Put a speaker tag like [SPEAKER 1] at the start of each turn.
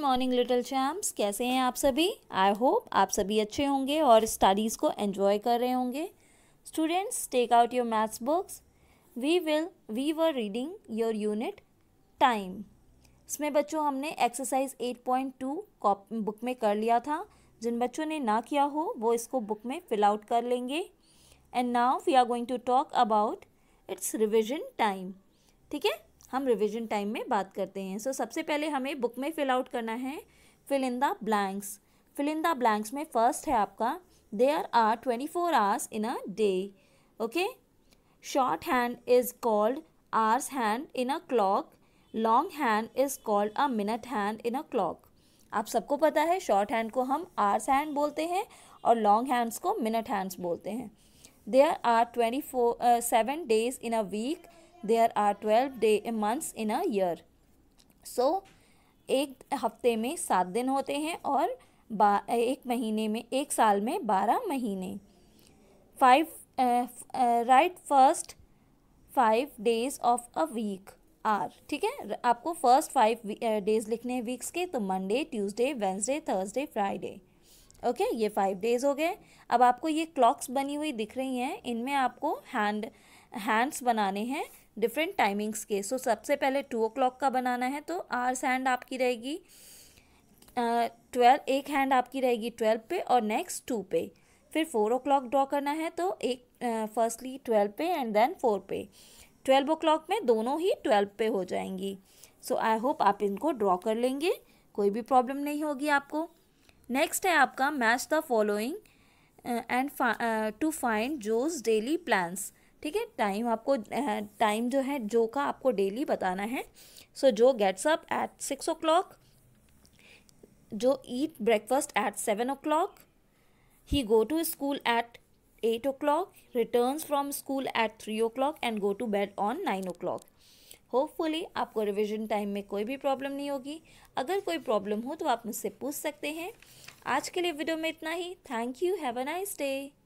[SPEAKER 1] morning little champs कैसे हैं आप सभी आई होप आप सभी अच्छे होंगे और स्टडीज़ को एंजॉय कर रहे होंगे students take out your maths books we will we were reading your unit time इसमें बच्चों हमने exercise eight point two book में कर लिया था जिन बच्चों ने ना किया हो वो इसको बुक में फिल आउट कर लेंगे and now we are going to talk about it's revision time ठीक है हम रिविजन टाइम में बात करते हैं सो so, सबसे पहले हमें बुक में फिल आउट करना है fill in the blanks fill in the blanks में फर्स्ट है आपका there are twenty four hours in a day okay short hand is called hours hand in a clock long hand is called a minute hand in a clock आप सबको पता है short hand को हम hours hand बोलते हैं और long hands को मिनट हैंड्स बोलते हैं there are twenty four seven days in a week there are twelve day months in a year so एक हफ्ते में सात दिन होते हैं और एक महीने में एक साल में बारह महीने five write first five days of a week are ठीक है आपको फर्स्ट फाइव डेज लिखने हैं वीक्स के तो Monday Tuesday Wednesday Thursday Friday okay ये फाइव डेज हो गए अब आपको ये क्लॉक्स बनी हुई दिख रही हैं इनमें आपको हैंड हैंड्स बनाने हैं डिफरेंट टाइमिंग्स के सो so, सबसे पहले टू ओ का बनाना है तो आर्स हैंड आपकी रहेगी ट्वेल्व एक हैंड आपकी रहेगी ट्वेल्व पे और नेक्स्ट टू पे फिर फोर ओ क्लॉक ड्रॉ करना है तो एक फर्स्टली ट्वेल्व पे एंड देन फोर पे ट्वेल्व ओ क्लॉक में दोनों ही ट्वेल्व पे हो जाएंगी सो आई होप आप इनको ड्रॉ कर लेंगे कोई भी प्रॉब्लम नहीं होगी आपको नेक्स्ट है आपका match the following and to find Joe's daily plans ठीक है टाइम आपको टाइम जो है जो का आपको डेली बताना है so Joe gets up at six o'clock Joe eat breakfast at seven o'clock he go to school at eight o'clock return from school at three o'clock and go to bed on nine o'clock hopefully आपको revision time में कोई भी problem नहीं होगी अगर कोई problem हो तो आप मुझसे पूछ सकते हैं आज के लिए वीडियो में इतना ही thank you have a nice day